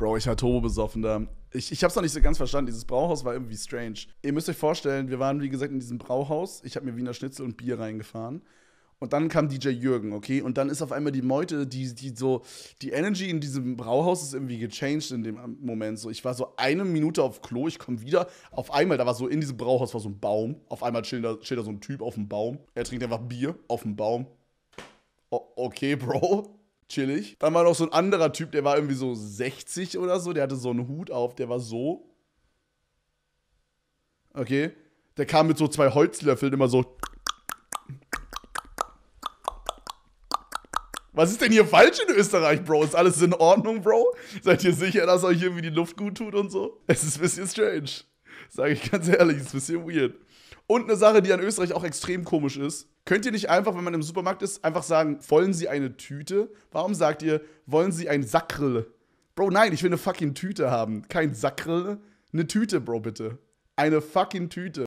Bro, ich war turbo besoffen da. Ich, ich habe noch nicht so ganz verstanden. Dieses Brauhaus war irgendwie strange. Ihr müsst euch vorstellen, wir waren, wie gesagt, in diesem Brauhaus. Ich habe mir Wiener Schnitzel und Bier reingefahren. Und dann kam DJ Jürgen, okay? Und dann ist auf einmal die Meute, die, die so, die Energy in diesem Brauhaus ist irgendwie gechanged in dem Moment. So, ich war so eine Minute auf Klo, ich komme wieder. Auf einmal, da war so in diesem Brauhaus war so ein Baum. Auf einmal chillt da, chillt da so ein Typ auf dem Baum. Er trinkt einfach Bier auf dem Baum. O okay, Bro chillig. Dann war noch so ein anderer Typ, der war irgendwie so 60 oder so, der hatte so einen Hut auf, der war so. Okay. Der kam mit so zwei Holzlöffeln immer so. Was ist denn hier falsch in Österreich, Bro? Ist alles in Ordnung, Bro? Seid ihr sicher, dass euch irgendwie die Luft gut tut und so? Es ist ein bisschen strange. Sage ich ganz ehrlich, es ist ein bisschen weird. Und eine Sache, die an Österreich auch extrem komisch ist. Könnt ihr nicht einfach, wenn man im Supermarkt ist, einfach sagen, wollen Sie eine Tüte? Warum sagt ihr, wollen Sie ein Sackrel? Bro, nein, ich will eine fucking Tüte haben. Kein Sackrel. Eine Tüte, Bro, bitte. Eine fucking Tüte.